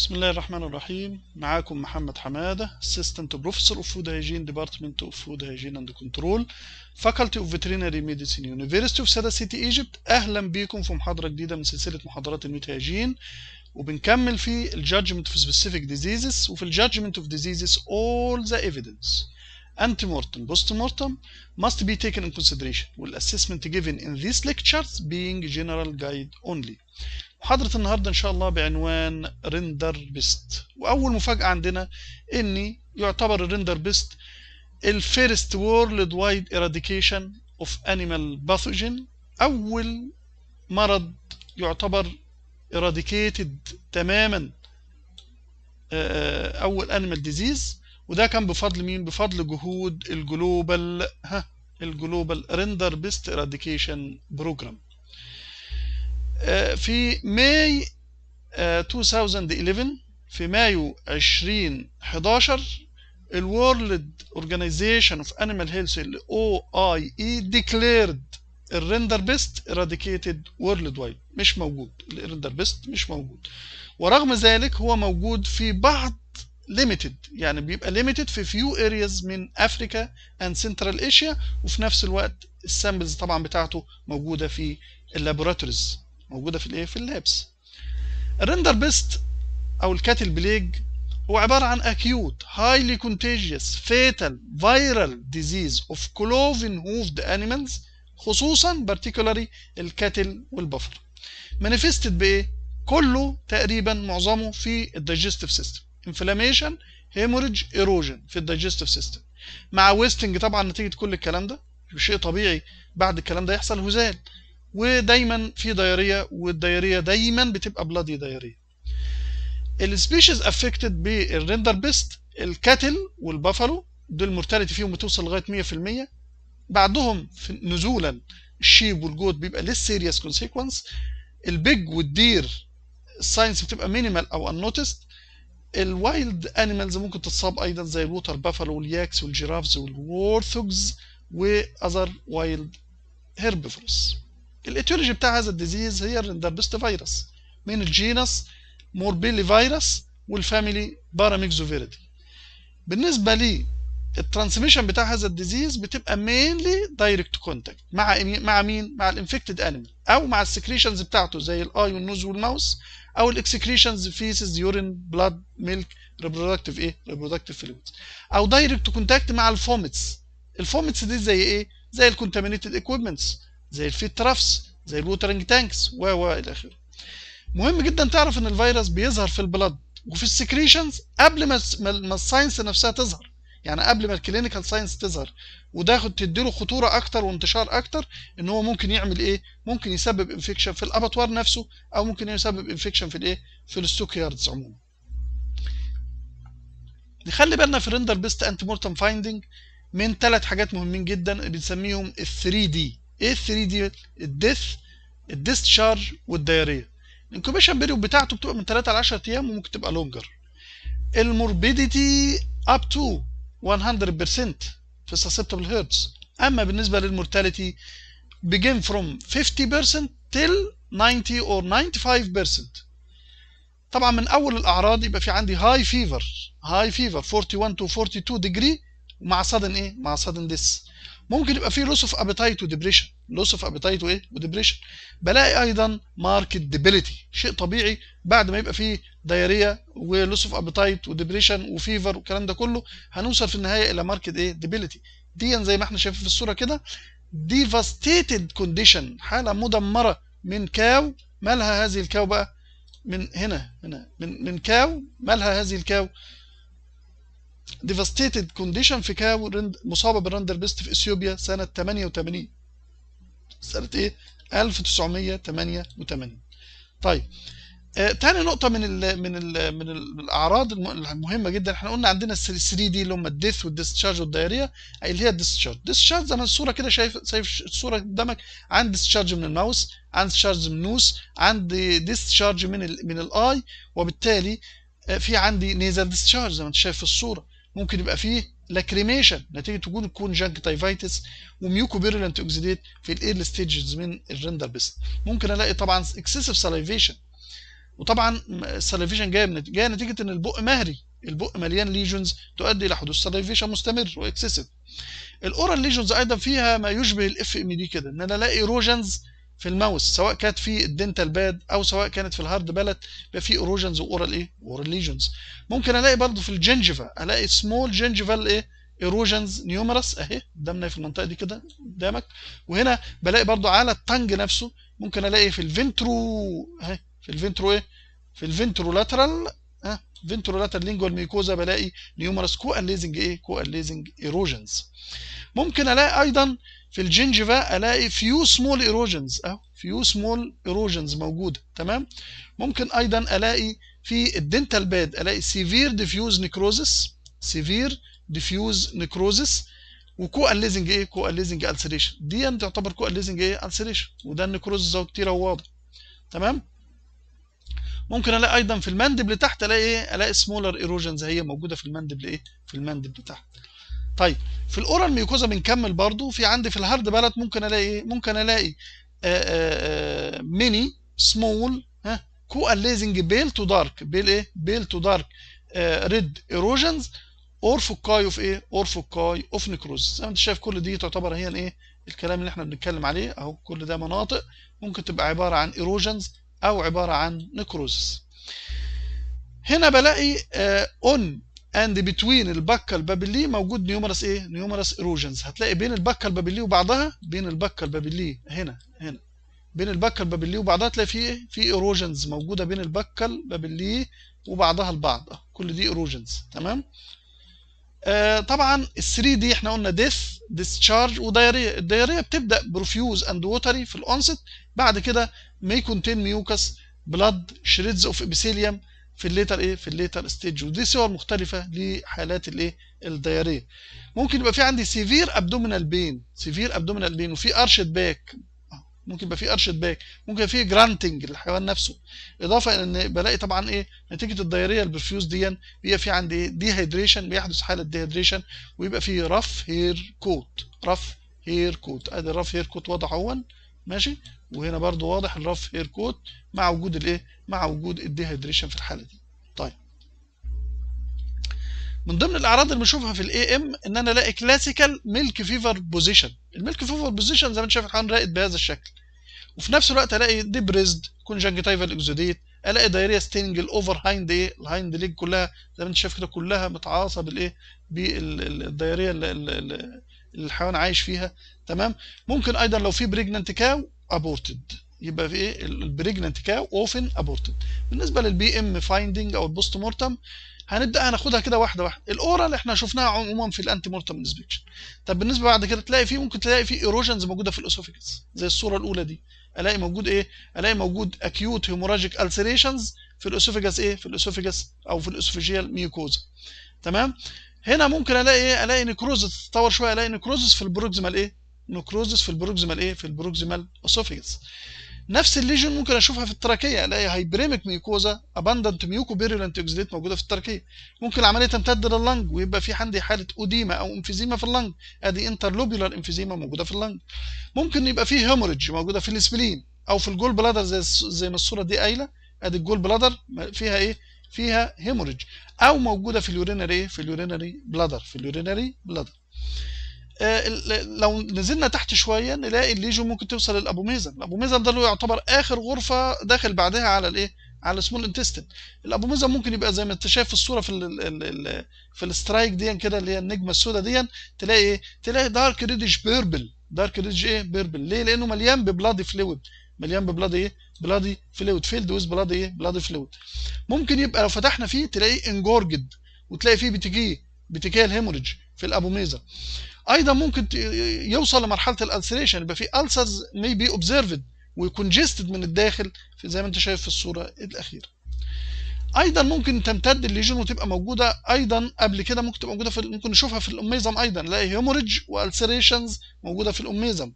بسم الله الرحمن الرحيم معاكم محمد حمادة Assistant Professor of Food Hygiene Department of Food Hygiene and Control Faculty of Veterinary Medicine University of Sada City Egypt أهلا بكم في محاضرة جديدة من سلسلة محاضرات الميت هيجين وبنكمل في ال Judgment of Specific Diseases وفي ال Judgment of Diseases All the Evidence Antemortem, postmortem must be taken in consideration with assessment given in these lectures being general guide only محاضرة النهاردة إن شاء الله بعنوان ريندر بيست وأول مفاجأة عندنا إن يعتبر الريندر بيست الفيرست وورلد وايد إراديكيشن أوف أنيمال باثوجين أول مرض يعتبر إراديكيتد تماما آه، أول أنيمال ديزيز وده كان بفضل مين؟ بفضل جهود الجلوبال ها الجلوبال ريندر بيست إراديكيشن بروجرام آه، في ماي 2011 آه، في مايو 2011 الورلد اورجانيزيشن اوف انيمال هيلث ال او اي اي ديكليرد الريندر بيست اراديكيتد وورلد وايد مش موجود الريندر بيست مش موجود ورغم ذلك هو موجود في بعض ليميتد يعني بيبقى ليميتد في فيو ارياز من افريكا اند سنترال ايشيا وفي نفس الوقت السامبلز طبعا بتاعته موجوده في اللابوراتوريز موجوده في الايه في اللبس الرندر بيست او الكاتل بليج هو عبارة عن acute highly contagious fatal viral disease of cloven hoofed animals خصوصا بارتيكولاري الكاتل والبفر مانيفيستد بإيه؟ كله تقريبا معظمه في الدايجستيف سيستم inflammation hemorrhage erosion في الدايجستيف سيستم مع ويستنج طبعا نتيجة كل الكلام ده شيء طبيعي بعد الكلام ده يحصل هزال ودايما في دايريه والدايريه دايما بتبقى بلادي دايريه السبيشيز افكتد بالريندر بيست الكاتل والبافالو دول المورتاليتي فيهم بتوصل لغايه 100% بعدهم نزولا الشيب والجوت بيبقى ليس سيريس كونسيكونس البيج والدير الساينس بتبقى مينيمال او انوتست الوايلد انيمالز ممكن تتصاب ايضا زي الووتر بافالو والياكس والجيرافز والورثوجز واذر وايلد هيربيفورس الاتيولوجي بتاع هذا الديزيز هي الرندربست فيروس من الجينس موربيلي فيروس والفاميلي باراميكزوفيردي بالنسبه لي الترانسميشن بتاع هذا الديزيز بتبقى مينلي دايركت كونتاكت مع مع مين؟ مع الانفكتد انيمال او مع السكريشنز بتاعته زي الاي والنوز والماوس او الاكسكريشنز فيسز يورين بلاد ميلك ريبرودكتيف ايه؟ ريبرودكتيف فلويدز او دايركت كونتاكت مع الفوميتس الفوميتس دي زي ايه؟ زي الكونتامينيتد اكويبمنتس زي الفيت ترافس زي الوترنج تانكس و و الى اخره مهم جدا تعرف ان الفيروس بيظهر في البلد وفي السكريشنز قبل ما ما الساينس نفسها تظهر يعني قبل ما الكلينيكال ساينس تظهر وده تديله خطوره اكتر وانتشار اكتر ان هو ممكن يعمل ايه ممكن يسبب انفكشن في الاباتوار نفسه او ممكن يسبب انفكشن في الايه في الستوك ياردز عموما نخلي بالنا في الريندر بيست انتي مورتم فايندنج من ثلاث حاجات مهمين جدا بنسميهم ال 3 دي ايه ال 3 دي الديث الديسشارج والدايريه الانكوبيشن بيريود بتاعته بتبقى من 3 ل 10 ايام وممكن تبقى لونجر الموربيديتي اب تو 100% في السسبتبل هيرتس اما بالنسبه للمورتاليتي begin from 50% till 90 or 95% طبعا من اول الاعراض يبقى في عندي هاي فيفر هاي فيفر 41 to 42 ديجري مع sudden ايه مع sudden death ممكن يبقى فيه لوس اوف ابيتايت وديبريشن لوس اوف ابيتايت وايه وديبريشن بلاقي ايضا ماركت ديبيليتي شيء طبيعي بعد ما يبقى فيه دايريا ولوس اوف ابيتايت وديبريشن وفيفر والكلام ده كله هنوصل في النهايه الى ماركت ايه ديبيليتي دي زي ما احنا شايفين في الصوره كده ديفاستيتد كونديشن حاله مدمره من كاو مالها هذه الكاو بقى من هنا هنا من من كاو مالها هذه الكاو ديفاستيتد كونديشن في كاو مصابه بالرندر بيست في اثيوبيا سنه 88 سنه ايه 1988 طيب آه تاني نقطه من الـ من الـ من الاعراض المهمه جدا احنا قلنا عندنا ال 3 دي اللي هم الديث والديسشارج والدايريه اللي هي الديسشارج ديستشارج زي ما الصوره كده شايف شايف الصوره قدامك عندي ديسشارج من الماوس عندي ديسشارج من النوس عندي ديسشارج من الـ من الاي وبالتالي آه، في عندي نيزل ديسشارج زي ما انت شايف في الصوره ممكن يبقى فيه لاكريميشن نتيجه وجود الكونجنك تايفايتس وميوكو بيرلنت اوكسيديت في الايرلي ستيجز من الرندر بيست ممكن الاقي طبعا اكسسيف ساليفيشن وطبعا الساليفيشن جايه من جايه نتيجه ان البق مهري البق مليان ليجونز تؤدي الى حدوث ساليفيشن مستمر واكسسيف الاورال ليجونز ايضا فيها ما يشبه الاف ام دي كده ان انا الاقي روجنز في الماوس سواء كانت في الدنتال باد او سواء كانت في الهارد بالت يبقى في اروجنز واورال ايه اورال ليجنز ممكن الاقي برضو في الجنجفا الاقي سمول جنجفال ايه ايروجنز نيومرس اهي قدامنا في المنطقه دي كده قدامك وهنا بلاقي برضو على التنج نفسه ممكن الاقي في الفنترو اهي في الفنترو ايه في الفنترو لاترال ها لاتر لينجوال ميكوزا بلاقي نيومرس كو ايه كو ايروجنز ممكن الاقي ايضا في الجنجفة ألاقي فيو سمول إيروجنز أهو فيو سمول إيروجنز موجودة تمام ممكن أيضا ألاقي في الدنتال باد ألاقي سيفير ديفيوز نيكروزس سيفير ديفيوز نيكروزس وكواليزنج ايه كواليزنج السريشن دي يعني تعتبر كواليزنج ايه السريشن وده النكروزز اهو كتير اهو واضح تمام ممكن الاقي ايضا في المندبل تحت الاقي ايه الاقي سمولر ايروجنز هي موجوده في المندبل ايه في المندبل تحت طيب في الاورال ميوكوزا بنكمل برضو في عندي في الهارد بلد ممكن الاقي ايه ممكن الاقي ميني آه، سمول آه، آه، ها كواليزنج بيل تو دارك بيل ايه بيل تو دارك ريد ايروجنز فوكاي اوف ايه فوكاي اوف نكروز زي ما انت شايف كل دي تعتبر هي الايه الكلام اللي احنا بنتكلم عليه اهو كل ده مناطق ممكن تبقى عباره عن ايروجنز او عباره عن نكروز هنا بلاقي اون اند بتوين البكه البابلي موجود نيومرس ايه نيومرس ايروجنز هتلاقي بين البكه البابلي وبعضها بين البكه البابلي هنا هنا بين البكه البابلي وبعضها تلاقي في ايه في ايروجنز موجوده بين البكه البابلي وبعضها البعض كل دي ايروجنز تمام آه طبعا ال3 دي احنا قلنا ديث ديسشارج ودايريا الدايريا بتبدا بروفيوز اند ووتري في الاونست بعد كده ميكونتين ميوكس بلاد شريدز اوف ابيثيليوم في الليتر ايه في الليتر ستيج ودي صور مختلفه لحالات الايه الدياريه ممكن يبقى في عندي سيفير ابدومينال بين سيفير ابدومينال بين وفي ارشد باك ممكن يبقى في ارشد باك ممكن يبقى في جرانتنج للحيوان نفسه اضافه ان بلاقي طبعا ايه نتيجه الدياريه البرفيوز دي بيبقى في عندي ايه ديهايدريشن بيحدث حاله ديهايدريشن ويبقى في رف هير كوت رف هير كوت ادي الرف هير كوت واضح اهون ماشي وهنا برضو واضح الرف هير كوت مع وجود الايه مع وجود الديهيدريشن في الحاله دي طيب من ضمن الاعراض اللي بنشوفها في الاي ام ان انا الاقي كلاسيكال ميلك فيفر بوزيشن الميلك فيفر بوزيشن زي ما انت شايف الحال راقد بهذا الشكل وفي نفس الوقت الاقي ديبريزد كونجنكتيفال اكزوديت الاقي دايريا ستينج الاوفر هايند ايه الهايند ليج كلها زي ما انت شايف كده كلها متعاصه بالايه بالدايريا اللي الحيوان عايش فيها تمام ممكن ايضا لو في بريجننت كاو ابورتد يبقى في ايه البريجننت كاو اوفن ابورتد بالنسبه للبي ام فايندنج او البوست مورتم هنبدا هناخدها كده واحده واحده الاورال احنا شفناها عموما في الانتي مورتم انسبكشن طب بالنسبه بعد كده تلاقي فيه ممكن تلاقي فيه ايروجنز موجوده في الاسوفيكس زي الصوره الاولى دي الاقي موجود ايه الاقي موجود اكيوت هيموراجيك السريشنز في الاسوفيجاس ايه في الاسوفيجاس او في الاسوفيجيال ميوكوزا تمام هنا ممكن الاقي ايه الاقي نكروزس تتطور شويه الاقي نكروزس في البروكسيمال ايه نكروزس في البروكسيمال ايه في البروكسيمال اوسوفيجس نفس الليجن ممكن اشوفها في التراكيه الاقي هايبريميك ميوكوزا اباندنت ميوكو بيرولنت اوكسيديت موجوده في التراكيه ممكن العمليه تمتد لللنج ويبقى في عندي حاله اوديما او انفيزيما في اللنج ادي انترلوبيولار انفيزيما موجوده في اللنج ممكن يبقى في هيموريدج موجوده في السبلين او في الجول بلادر زي زي ما الصوره دي قايله ادي الجول بلادر فيها ايه فيها هيموريدج او موجوده في اليورينري في اليورينري بلادر في اليورينري بلادر آه، لو نزلنا تحت شويه نلاقي الليجون ممكن توصل للابوميزم الابوميزم ده اللي يعتبر اخر غرفه داخل بعدها على الايه على السمول انتستين الابوميزم ممكن يبقى زي ما انت شايف في الصوره في الـ الـ الـ في السترايك دي كده اللي هي النجمه السوداء دي تلاقي ايه تلاقي دارك ريدج بيربل دارك ريدج ايه بيربل ليه لانه مليان ببلادي فلويد مليان ببلاد ايه بلادي فلويد فيلد ويز بلادي ايه بلادي فلويد ممكن يبقى لو فتحنا فيه تلاقيه انجورجد وتلاقي فيه بتجي بتكيال الهيموريج في الابوميزا ايضا ممكن يوصل لمرحله الالسريشن يبقى في السرز مي بي observed وكونجستد من الداخل في زي ما انت شايف في الصوره الاخيره ايضا ممكن تمتد الليجن وتبقى موجوده ايضا قبل كده ممكن تبقى موجوده في ممكن نشوفها في الاميزم ايضا نلاقي هيموريج والسريشنز موجوده في الاميزم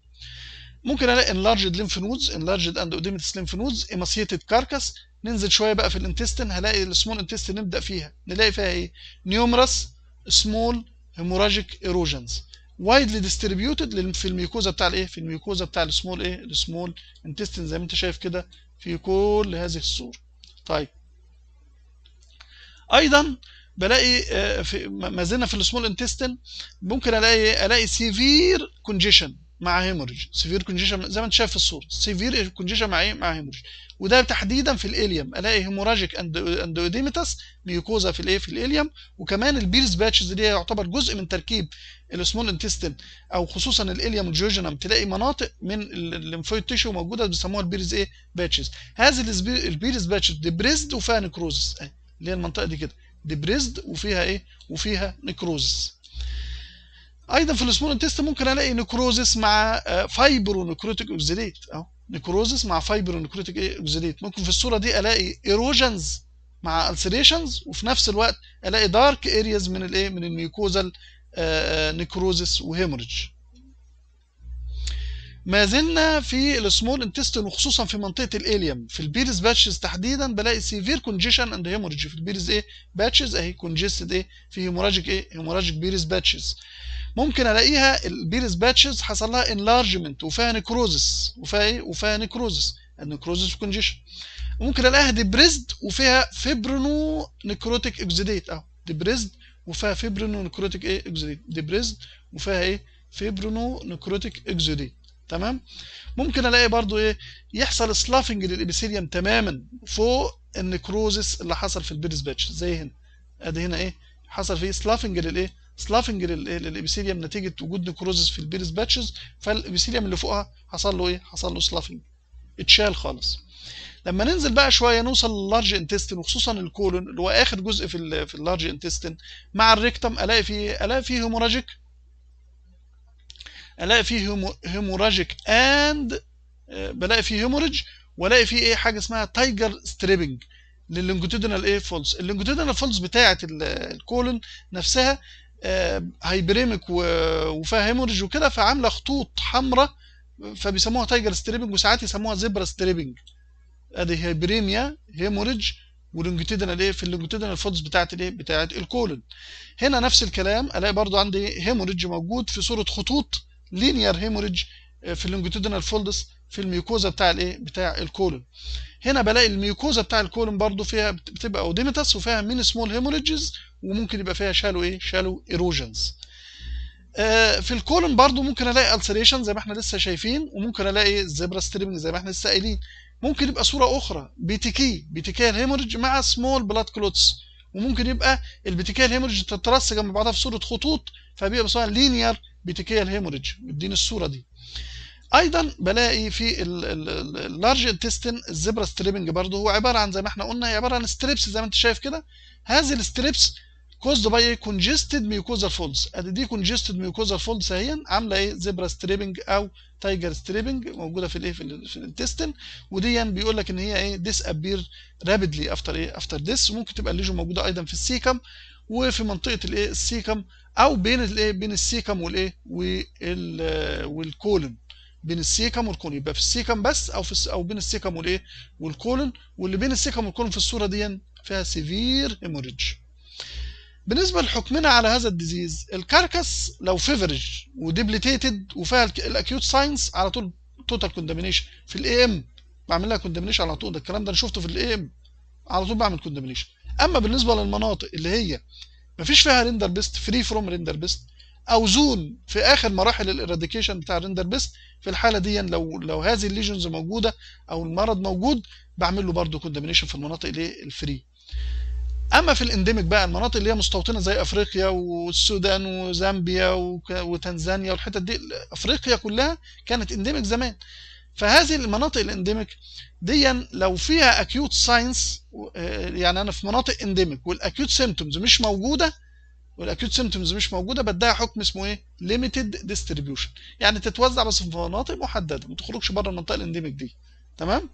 ممكن الاقي انلارجد lymph نودز انلارجد اند اوديمتس lymph نودز ايماسيتد كاركاس ننزل شويه بقى في الانتستين هلاقي السمول انتستين نبدا فيها نلاقي فيها ايه نيومرس سمول هيموراجيك اروجنز وايدلي ديستريبيوتد في الميوكوزا بتاع الايه في الميوكوزا بتاع السمول ايه السمول انتستين زي ما انت شايف كده في كل هذه الصور طيب ايضا بلاقي آه، ما زلنا في السمول انتستين ممكن الاقي إيه؟ الاقي سيفير كونجيشن مع هيموريج سيفير كونجيشن زي ما انت شايف في الصوره سيفير كونجيشن مع ايه مع هيموريج وده تحديدا في الاليوم الاقي هيموراجيك اندويديميتاس ميوكوزا في الايه في الاليوم وكمان البيرز باتشز دي يعتبر جزء من تركيب السمول انتستين او خصوصا الاليوم والجيوجينم تلاقي مناطق من الليمفويد تيشو موجوده بيسموها البيرز ايه باتشز هذه البيرز باتشز ديبريزد وفيها نكروزس آه، اللي هي المنطقه دي كده ديبريزد وفيها ايه وفيها نكروزس ايضا في السمول انتست ممكن الاقي نكروزس مع آه، فايبرو نكروتيك اهو نكروزس مع فايبرو نكروتيك إيه، ممكن في الصوره دي الاقي ايروجنز مع السريشنز وفي نفس الوقت الاقي دارك ارياز من الايه من الميكوزال آه، آه، نكروزس وهيموريج ما زلنا في السمول انتستين وخصوصا في منطقه الاليم في البيرز باتشز تحديدا بلاقي سيفير كونجيشن اند هيموريج في البيرز ايه باتشز اهي كونجستد ايه في هيموراجيك ايه هيموراجيك بيرز باتشز ممكن الاقيها البيرس باتشز حصل لها انلارجمنت وفيها نكروزس وفيها ايه وفيها نكروزس النكروزس كونجيشن ممكن الاقيها ديبريزد وفيها فيبرونو نكروتيك اكزيديت اهو ديبريزد وفيها فيبرونو نكروتيك ايه اكزيديت ديبريزد وفيها ايه فيبرونو نكروتيك اكزيديت تمام ممكن الاقي برضو ايه يحصل سلافنج للابيثيليوم تماما فوق النكروزس اللي حصل في البيرس باتش زي هنا ادي هنا ايه حصل فيه سلافنج للايه سلافنج للابيثيليوم نتيجه وجود نيكروزس في البيرس باتشز فالابيثيليوم اللي فوقها حصل له ايه؟ حصل له سلافنج اتشال خالص لما ننزل بقى شويه نوصل للارج انتستين وخصوصا الكولون اللي هو اخر جزء في في اللارج انتستين مع الريكتم الاقي فيه الاقي فيه هيموراجيك الاقي فيه هيموراجيك اند آه، بلاقي فيه هيموريج والاقي فيه ايه حاجه اسمها تايجر ستريبنج للونجتودنال ايه فولز اللونجتودنال فولز بتاعه الكولون نفسها هايبريمك آه، وفاهمرج وكده فعامله خطوط حمراء فبيسموها تايجر ستريبنج وساعات يسموها زبرا ستريبنج ادي هايبريميا هيمورج ولونجتيدنال ايه في اللونجتيدنال فودز بتاعت الايه بتاعت الكولون هنا نفس الكلام الاقي برضو عندي هيمورج موجود في صوره خطوط لينير هيمورج آه، في اللونجتيدنال فولدس في الميوكوزا بتاع الايه بتاع الكولون هنا بلاقي الميوكوزا بتاع الكولون برضو فيها بتبقى اوديمتس وفيها مين سمول هيموريجز وممكن يبقى فيها شالو ايه شالو ايروجنز آه، في الكولون برضو ممكن الاقي السريشن زي ما احنا لسه شايفين وممكن الاقي زبرا ستريمنج زي ما احنا لسه قايلين ممكن يبقى صوره اخرى بيتيكي بيتيكي الهيموريج مع سمول بلاد كلوتس وممكن يبقى البيتيكي الهيموريج تترص جنب بعضها في صوره خطوط فبيبقى مثلا لينير بيتيكي الهيموريج مديني الصوره دي ايضا بلاقي في اللارج انتستين الزبرا ستريبنج برضه هو عباره عن زي ما احنا قلنا هي عباره عن ستريبس زي ما انت شايف كده هذه الستريبس كوزد باي كونجستد ميوكوزال فولدز ادي دي كونجستد ميوكوزال فولدز اهي عامله ايه زبرا ستريبنج او تايجر ستريبنج موجوده في الايه في الانتستين ودي يعني بيقول لك ان هي ايه ديس ابير رابيدلي افتر ايه افتر ديس وممكن تبقى الليجون موجوده ايضا في السيكم وفي منطقه الايه السيكم او بين الايه بين السيكم والايه والكولن آه، بين السيكم والكولون يبقى في السيكم بس او في او بين السيكم والايه والكولون واللي بين السيكم والكولون في الصوره دي فيها سيفير هيموريدج بالنسبه لحكمنا على هذا الديزيز الكاركس لو فيفرج وديبليتيتد وفيها الاكيوت ساينس على طول توتال كونتامينيشن في الاي ام بعمل لها كونتامينيشن على طول ده الكلام ده انا شفته في الاي ام على طول بعمل كونتامينيشن اما بالنسبه للمناطق اللي هي ما فيش فيها ريندر بيست فري فروم ريندر بيست او زون في اخر مراحل الاراديكيشن بتاع الريندر بيست في الحاله دي يعني لو لو هذه الليجنز موجوده او المرض موجود بعمل له برده كوندمنيشن في المناطق اللي الفري اما في الانديميك بقى المناطق اللي هي مستوطنه زي افريقيا والسودان وزامبيا وتنزانيا والحتت دي افريقيا كلها كانت انديميك زمان فهذه المناطق الانديميك دي يعني لو فيها اكيوت آه، ساينس يعني انا في مناطق انديميك والاكيوت سيمتومز مش موجوده والاكيوت سيمتومز مش موجوده بديها حكم اسمه ايه؟ ليميتد ديستريبيوشن يعني تتوزع بس في مناطق محدده ما تخرجش بره المنطقه الانديميك دي تمام؟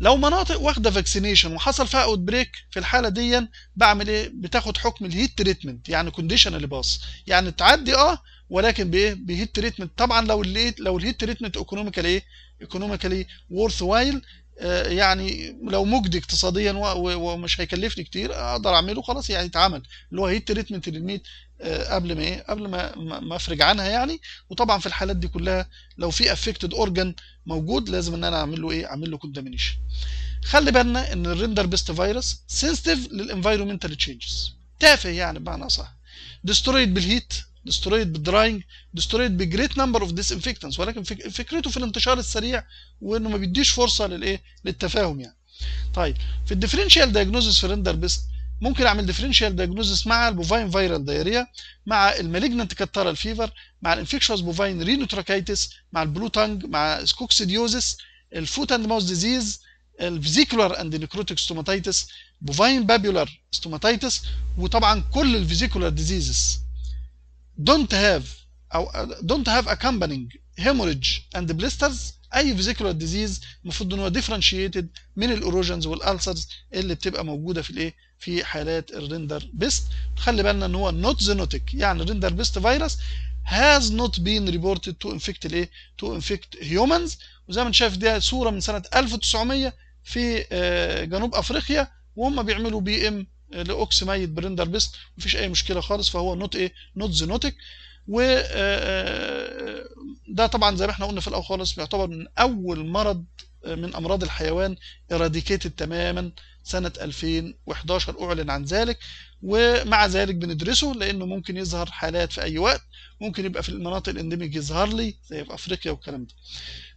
لو مناطق واخده فاكسينيشن وحصل فيها اوت بريك في الحاله دي بعمل ايه؟ بتاخد حكم الهيت تريتمنت يعني كونديشنال باس يعني تعدي اه ولكن بايه؟ بهيت تريتمنت طبعا لو الهيت لو الهيت تريتمنت ايكونوميكال ايه؟ ايكونوميكالي وورث وايل آه، يعني لو مجدي اقتصاديا ومش هيكلفني كتير اقدر اعمله خلاص يعني اتعمل اللي هو هيت تريتمنت للميت آه، قبل ما ايه قبل ما ما افرج عنها يعني وطبعا في الحالات دي كلها لو في افكتد اورجان موجود لازم ان انا اعمل له ايه اعمل له كونتامينيشن خلي بالنا ان الريندر بيست فيروس سنسيتيف للانفايرمنتال تشينجز تافه يعني بمعنى اصح ديسترويد بالهيت دسترويد بالدراينج destroyed بجريت نمبر اوف of disinfectants ولكن فكرته في الانتشار السريع وانه ما بيديش فرصه للايه للتفاهم يعني طيب في الديفرنشال دايجنوزس في ريندر بيست ممكن اعمل ديفرنشال دايجنوزس مع البوفاين فيرال دايريا مع المالجنت كاتارال فيفر مع الانفكشوس بوفاين رينوتراكيتس مع البلو تانج مع سكوكسيديوزس الفوت اند ماوس ديزيز الفيزيكولار اند نيكروتيك ستوماتيتس بوفاين بابيولار ستوماتيتس وطبعا كل الفيزيكولار ديزيزز don't have او don't have accompanying hemorrhage and blisters اي فيزيكولار ديزيز المفروض ان هو differentiated من الاوروجنز والالسرز اللي بتبقى موجوده في الايه في حالات الريندر بيست خلي بالنا ان هو نوت زينوتيك يعني الريندر بيست فيروس has not been reported to infect الايه to infect humans وزي ما انت شايف دي صوره من سنه 1900 في آه، جنوب افريقيا وهم بيعملوا بي ام لاوكس ميت برندر بيست مفيش اي مشكله خالص فهو نوت ايه نوت زينوتك و آه، آه، ده طبعا زي ما احنا قلنا في الاول خالص بيعتبر من اول مرض آه، من امراض الحيوان اراديكيتد تماما سنه 2011 اعلن عن ذلك ومع ذلك بندرسه لانه ممكن يظهر حالات في اي وقت ممكن يبقى في المناطق الانديميك يظهر لي زي في افريقيا والكلام ده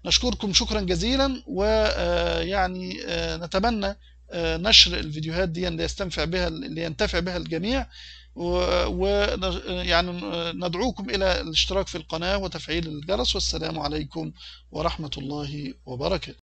نشكركم شكرا جزيلا ويعني نتمنى آه، نشر الفيديوهات دي اللي يستنفع بها اللي ينتفع بها الجميع ويعني ندعوكم إلى الاشتراك في القناة وتفعيل الجرس والسلام عليكم ورحمة الله وبركاته